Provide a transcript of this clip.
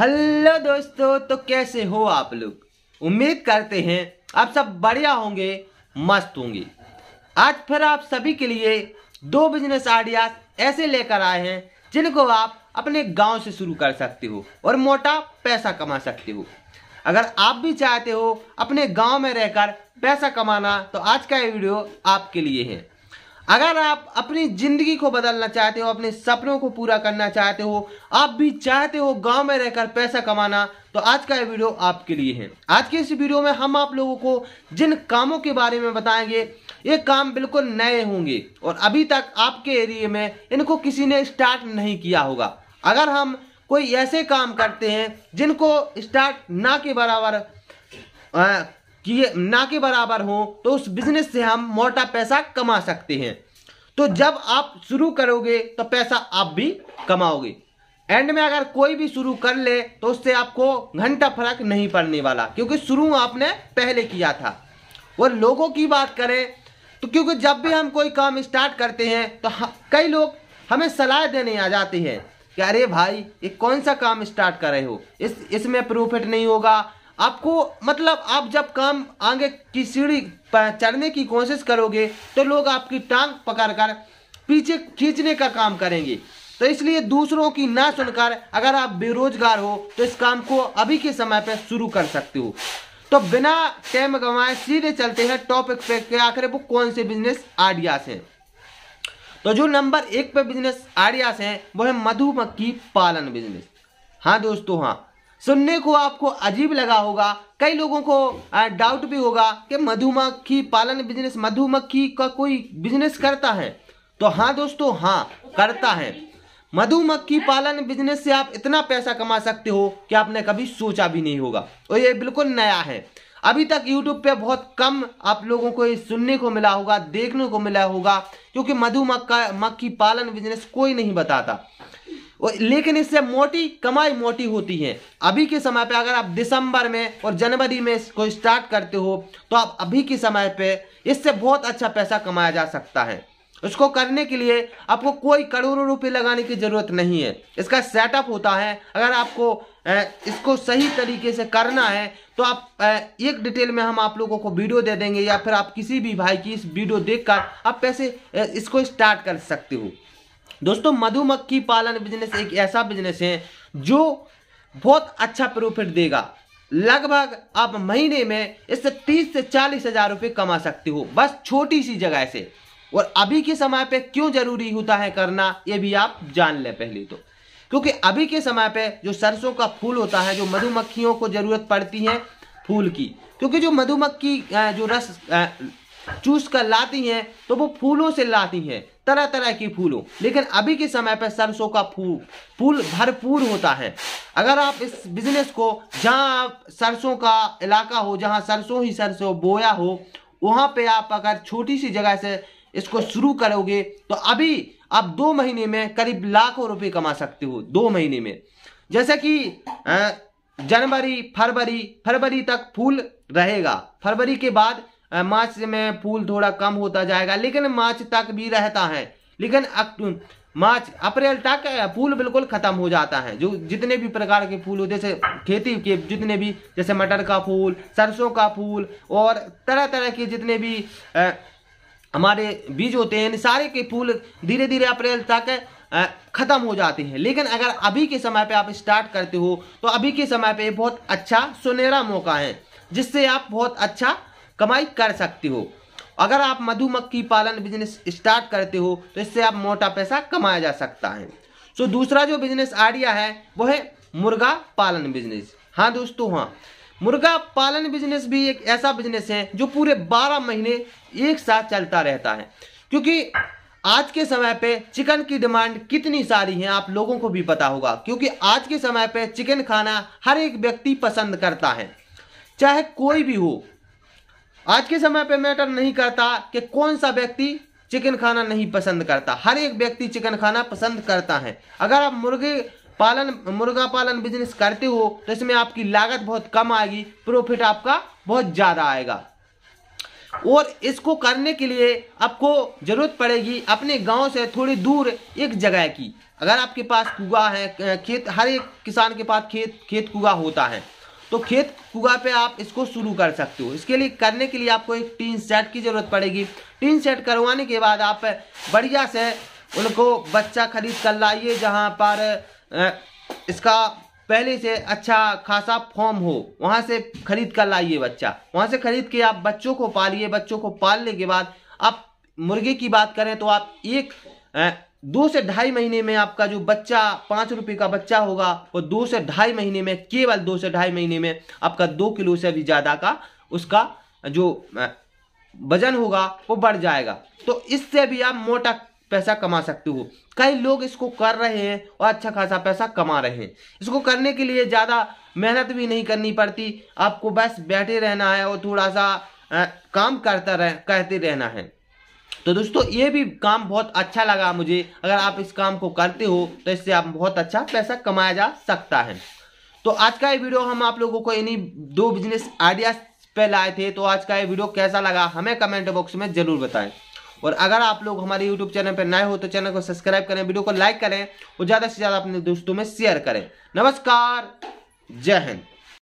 hello दोस्तों तो कैसे हो आप लोग उम्मीद करते हैं आप सब बढ़िया होंगे मस्त होंगे आज फिर आप सभी के लिए दो बिजनेस आइडियाज ऐसे लेकर आए हैं जिनको आप अपने गांव से शुरू कर सकते हो और मोटा पैसा कमा सकते हो अगर आप भी चाहते हो अपने गांव में रहकर पैसा कमाना तो आज का ये वीडियो आपके लिए है अगर आप अपनी ज़िंदगी को बदलना चाहते हो अपने सपनों को पूरा करना चाहते हो आप भी चाहते हो गांव में रहकर पैसा कमाना तो आज का ये वीडियो आपके लिए है आज के इस वीडियो में हम आप लोगों को जिन कामों के बारे में बताएंगे ये काम बिल्कुल नए होंगे और अभी तक आपके एरिए में इनको किसी ने स्टार्ट नहीं किया होगा अगर हम कोई ऐसे काम करते हैं जिनको स्टार्ट ना के बराबर कि ये ना के बराबर हो तो उस बिजनेस से हम मोटा पैसा कमा सकते हैं तो जब आप शुरू करोगे तो पैसा आप भी कमाओगे एंड में अगर कोई भी शुरू कर ले तो उससे आपको घंटा फर्क नहीं पड़ने वाला क्योंकि शुरू आपने पहले किया था और लोगों की बात करें तो क्योंकि जब भी हम कोई काम स्टार्ट करते हैं तो कई लोग हमें सलाह देने आ जाते हैं कि अरे भाई ये कौन सा काम स्टार्ट कर रहे हो इस इसमें प्रॉफिट नहीं होगा आपको मतलब आप जब काम आगे की सीढ़ी पर चढ़ने की कोशिश करोगे तो लोग आपकी टांग पकड़कर पीछे खींचने का काम करेंगे तो इसलिए दूसरों की ना सुनकर अगर आप बेरोजगार हो तो इस काम को अभी के समय पर शुरू कर सकते हो तो बिना टाइम गंवाए सीधे चलते हैं टॉपिक पे के आखिर वो कौन से बिजनेस आइडियाज हैं तो जो नंबर एक पे बिजनेस आइडियाज हैं वो है मधुमक्खी पालन बिजनेस हाँ दोस्तों हाँ सुनने को आपको अजीब लगा होगा कई लोगों को डाउट भी होगा कि मधुमक्खी पालन बिजनेस मधुमक्खी का कोई बिजनेस करता है तो हाँ दोस्तों हाँ करता है मधुमक्खी पालन बिजनेस से आप इतना पैसा कमा सकते हो कि आपने कभी सोचा भी नहीं होगा और ये बिल्कुल नया है अभी तक YouTube पे बहुत कम आप लोगों को ये सुनने को मिला होगा देखने को मिला होगा क्योंकि मधुमक्खा मक्खी पालन बिजनेस कोई नहीं बताता लेकिन इससे मोटी कमाई मोटी होती है अभी के समय पे अगर आप दिसंबर में और जनवरी में इसको स्टार्ट करते हो तो आप अभी के समय पे इससे बहुत अच्छा पैसा कमाया जा सकता है उसको करने के लिए आपको कोई करोड़ों रुपए लगाने की ज़रूरत नहीं है इसका सेटअप होता है अगर आपको इसको सही तरीके से करना है तो आप एक डिटेल में हम आप लोगों को वीडियो दे देंगे या फिर आप किसी भी भाई की इस वीडियो देखकर आप पैसे इसको स्टार्ट कर सकते हो दोस्तों मधुमक्खी पालन बिजनेस एक ऐसा बिजनेस है जो बहुत अच्छा प्रॉफिट देगा लगभग आप महीने में इससे तीस से चालीस हजार रुपये कमा सकते हो बस छोटी सी जगह से और अभी के समय पे क्यों जरूरी होता है करना ये भी आप जान लें पहले तो क्योंकि अभी के समय पे जो सरसों का फूल होता है जो मधुमक्खियों को जरूरत पड़ती है फूल की क्योंकि जो मधुमक्खी जो रस चूस कर लाती हैं तो वो फूलों से लाती हैं तरह तरह की फूलों लेकिन अभी के समय पर सरसों का फूल फूल भरपूर होता है अगर आप इस बिजनेस को जहां आप सरसों का इलाका हो जहां सरसों ही सरसों बोया हो वहां पे आप अगर छोटी सी जगह से इसको शुरू करोगे तो अभी आप दो महीने में करीब लाखों रुपए कमा सकते हो दो महीने में जैसे कि जनवरी फरवरी फरवरी तक फूल रहेगा फरवरी के बाद मार्च में फूल थोड़ा कम होता जाएगा लेकिन मार्च तक भी रहता है लेकिन मार्च अप्रैल तक फूल बिल्कुल खत्म हो जाता है जो जितने भी प्रकार के फूल जैसे खेती के जितने भी जैसे मटर का फूल सरसों का फूल और तरह तरह के जितने भी हमारे बीज होते हैं इन सारे के फूल धीरे धीरे अप्रैल तक ख़त्म हो जाते हैं लेकिन अगर अभी के समय पे आप स्टार्ट करते हो तो अभी के समय पे बहुत अच्छा सुनहरा मौका है जिससे आप बहुत अच्छा कमाई कर सकते हो अगर आप मधुमक्खी पालन बिजनेस स्टार्ट करते हो तो इससे आप मोटा पैसा कमाया जा सकता है सो दूसरा जो बिजनेस आइडिया है वो है मुर्गा पालन बिजनेस हाँ दोस्तों हाँ मुर्गा पालन बिजनेस भी एक ऐसा बिजनेस है जो पूरे बारह महीने एक साथ चलता रहता है क्योंकि आज के समय पे चिकन की डिमांड कितनी सारी है आप लोगों को भी पता होगा क्योंकि आज के समय पे चिकन खाना हर एक व्यक्ति पसंद करता है चाहे कोई भी हो आज के समय पे मैटर नहीं करता कि कौन सा व्यक्ति चिकन खाना नहीं पसंद करता हर एक व्यक्ति चिकन खाना पसंद करता है अगर आप मुर्गे पालन मुर्गा पालन बिजनेस करते हो तो इसमें आपकी लागत बहुत कम आएगी प्रॉफिट आपका बहुत ज़्यादा आएगा और इसको करने के लिए आपको ज़रूरत पड़ेगी अपने गांव से थोड़ी दूर एक जगह की अगर आपके पास कुआ है खेत हर एक किसान के पास खेत खेत कुआ होता है तो खेत कुआ पे आप इसको शुरू कर सकते हो इसके लिए करने के लिए आपको एक टीन सेट की ज़रूरत पड़ेगी टीन सेट करवाने के बाद आप बढ़िया से उनको बच्चा खरीद कर लाइए जहाँ पर इसका पहले से अच्छा खासा फॉर्म हो वहाँ से खरीद कर लाइए बच्चा वहाँ से खरीद के आप बच्चों को पालिए बच्चों को पालने के बाद आप मुर्गे की बात करें तो आप एक दो से ढाई महीने में आपका जो बच्चा पांच रुपये का बच्चा होगा वो दो से ढाई महीने में केवल दो से ढाई महीने में आपका दो किलो से भी ज़्यादा का उसका जो वजन होगा वो बढ़ जाएगा तो इससे भी आप मोटा पैसा कमा सकते हो कई लोग इसको कर रहे हैं और अच्छा खासा पैसा कमा रहे हैं इसको करने के लिए ज़्यादा मेहनत भी नहीं करनी पड़ती आपको बस बैठे रहना है और थोड़ा सा आ, काम करता रह करते रहना है तो दोस्तों ये भी काम बहुत अच्छा लगा मुझे अगर आप इस काम को करते हो तो इससे आप बहुत अच्छा पैसा कमाया जा सकता है तो आज का ये वीडियो हम आप लोगों को इन्हीं दो बिजनेस आइडियाज पे लाए थे तो आज का ये वीडियो कैसा लगा हमें कमेंट बॉक्स में जरूर बताएं और अगर आप लोग हमारे यूट्यूब चैनल पर नए हो तो चैनल को सब्सक्राइब करें वीडियो को लाइक करें और ज़्यादा से ज़्यादा अपने दोस्तों में शेयर करें नमस्कार जय हिंद